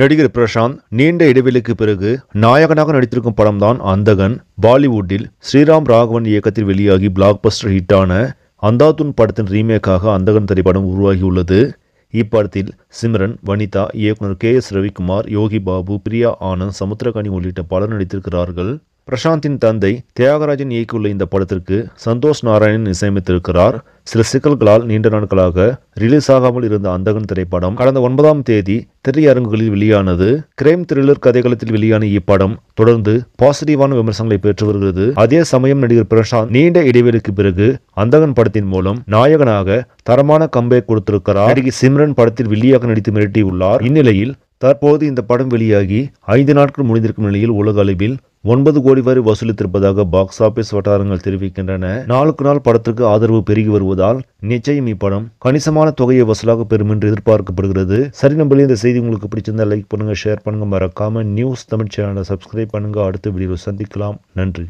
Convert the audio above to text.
நடிகர் பிரசாந்த் நீண்ட இடைவெளிக்கு பிறகு நாயகனாக நடித்திருக்கும் படம்தான் அந்தகன் பாலிவுட்டில் ஸ்ரீராம் ராகவன் இயக்கத்தில் வெளியாகி பிளாக் பஸ்டர் ஹிட்டான அந்தாதுன் படத்தின் ரீமேக்காக அந்தகன் திரைப்படம் உருவாகியுள்ளது இப்படத்தில் சிம்ரன் வனிதா இயக்குனர் கே எஸ் ரவிக்குமார் யோகி பாபு பிரியா ஆனந்த் சமுத்திரகாணி உள்ளிட்ட பலர் நடித்திருக்கிறார்கள் பிரசாந்தின் தந்தை தியாகராஜன் இயக்கியுள்ள இந்த படத்திற்கு சந்தோஷ் நாராயணன் இசையமைத்திருக்கிறார் சில சிக்கல்களால் நீண்ட நாட்களாக ரிலீஸ் ஆகாமல் இருந்த அந்தகன் திரைப்படம் கடந்த ஒன்பதாம் தேதி திரையரங்குகளில் வெளியானது கிரைம் த்ரில்லர் கதைகளத்தில் வெளியான இப்படம் தொடர்ந்து பாசிட்டிவான விமர்சனங்களை பெற்று வருகிறது அதே சமயம் நடிகர் பிரசாந்த் நீண்ட இடைவெளிக்கு பிறகு அந்தகன் படத்தின் மூலம் நாயகனாக தரமான கம்பே கொடுத்திருக்கிறார் நடிகை சிம்ரன் படத்தில் வில்லியாக நடித்து மிரட்டியுள்ளார் இந்நிலையில் தற்போது இந்த படம் வெளியாகி ஐந்து நாட்கள் முடிந்திருக்கும் நிலையில் உலக அளவில் ஒன்பது கோடி வரை வசூலித்திருப்பதாக பாக்ஸ் ஆபீஸ் வட்டாரங்கள் தெரிவிக்கின்றன நாளுக்கு நாள் படத்திற்கு ஆதரவு பெருகி வருவதால் நிச்சயம் இப்படம் கணிசமான தொகையை வசூலாக பெறும் என்று எதிர்பார்க்கப்படுகிறது சரி நம்பளே இந்த செய்தி உங்களுக்கு பிடிச்சிருந்தா லைக் பண்ணுங்க ஷேர் பண்ணுங்க மறக்காம நியூஸ் தமிழ் சேனலை சப்ஸ்கிரைப் பண்ணுங்க அடுத்த வீடியோ சந்திக்கலாம் நன்றி